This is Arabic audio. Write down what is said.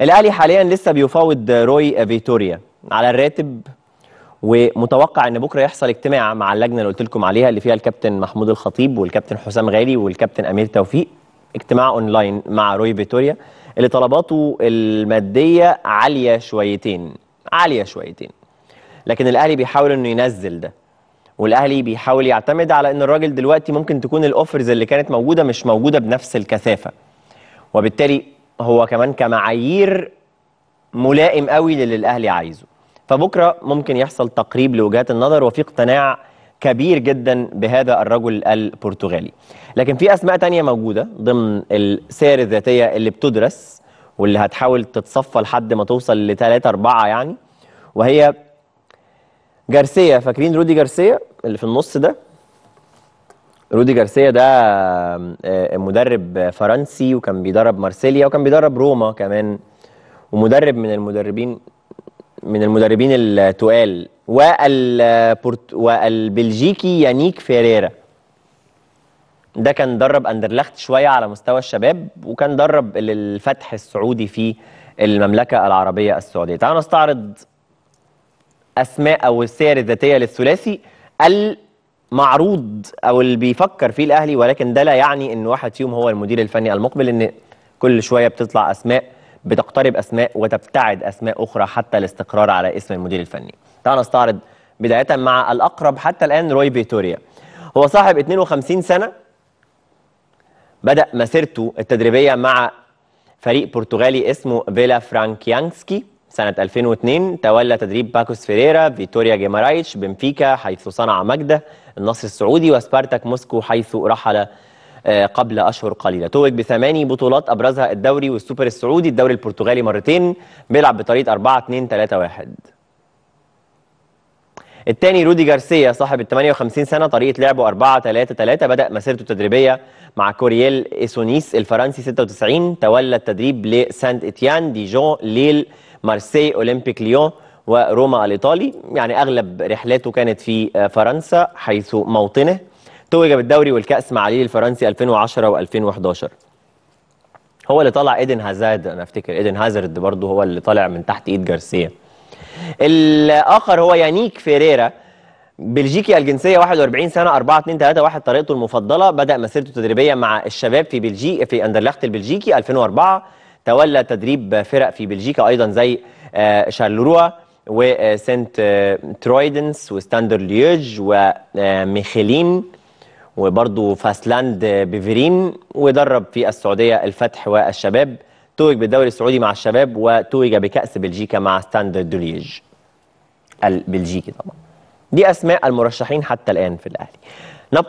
الاهلي حاليا لسه بيفاوض روي فيتوريا على الراتب ومتوقع ان بكره يحصل اجتماع مع اللجنه اللي قلت لكم عليها اللي فيها الكابتن محمود الخطيب والكابتن حسام غالي والكابتن امير توفيق اجتماع اونلاين مع روي فيتوريا اللي طلباته الماديه عاليه شويتين عاليه شويتين لكن الاهلي بيحاول انه ينزل ده والاهلي بيحاول يعتمد على ان الراجل دلوقتي ممكن تكون الاوفرز اللي كانت موجوده مش موجوده بنفس الكثافه وبالتالي هو كمان كمعايير ملائم قوي للي الاهلي عايزه فبكره ممكن يحصل تقريب لوجهات النظر وفي اقتناع كبير جدا بهذا الرجل البرتغالي لكن في اسماء تانية موجوده ضمن السير الذاتيه اللي بتدرس واللي هتحاول تتصفى لحد ما توصل لثلاثة أربعة يعني وهي جارسيا فاكرين رودي جارسيا اللي في النص ده رودي جارسيا ده آه، مدرب فرنسي وكان بيدرب مارسيليا وكان بيدرب روما كمان ومدرب من المدربين من المدربين التقال والبورت والبلجيكي يانيك فيريرا ده كان درب اندرلخت شويه على مستوى الشباب وكان درب الفتح السعودي في المملكه العربيه السعوديه تعالوا نستعرض اسماء او السير الذاتيه للثلاثي ال معروض او اللي بيفكر فيه الاهلي ولكن ده لا يعني ان واحد فيهم هو المدير الفني المقبل ان كل شويه بتطلع اسماء بتقترب اسماء وتبتعد اسماء اخرى حتى الاستقرار على اسم المدير الفني. تعال نستعرض بدايه مع الاقرب حتى الان روي فيتوريا. هو صاحب 52 سنه بدا مسيرته التدريبيه مع فريق برتغالي اسمه فيلا فرانكيانسكي سنة 2002 تولى تدريب باكوس فيريرا فيتوريا جيمارايتش بنفيكا حيث صنع مجده النصر السعودي وسبارتاك موسكو حيث رحل آه، قبل أشهر قليلة توج بثماني بطولات أبرزها الدوري والسوبر السعودي الدوري البرتغالي مرتين بيلعب بطريقة 4 2 3 1 الثاني رودي جارسيا صاحب ال 58 سنة طريقة لعبه 4 3 3 بدأ مسيرته التدريبية مع كورييل إيسونيس الفرنسي 96 تولى التدريب لسانت إتيان ديجون ليل مارسي أولمبيك ليون وروما الإيطالي يعني أغلب رحلاته كانت في آه، فرنسا حيث موطنه توج بالدوري والكأس مع ليل الفرنسي 2010 و2011 هو اللي طلع ايدن هازارد انا افتكر ايدن هازارد برضه هو اللي طالع من تحت ايد جارسيا الاخر هو يانيك فيريرا بلجيكي الجنسيه 41 سنه 4 2 3 1 طريقته المفضله بدا مسيرته التدريبيه مع الشباب في بلجيك في اندرلخت البلجيكي 2004 تولى تدريب فرق في بلجيكا ايضا زي آه، شارلوروا وسنت آه، آه، ترويدنس وستاندر ليوج وميخيلين وبرضه فاسلاند بيفرين ودرب في السعوديه الفتح والشباب توج بالدوري السعودي مع الشباب وتوج بكاس بلجيكا مع ستاندرد دوليج البلجيكي طبعا دي اسماء المرشحين حتى الان في الاهلي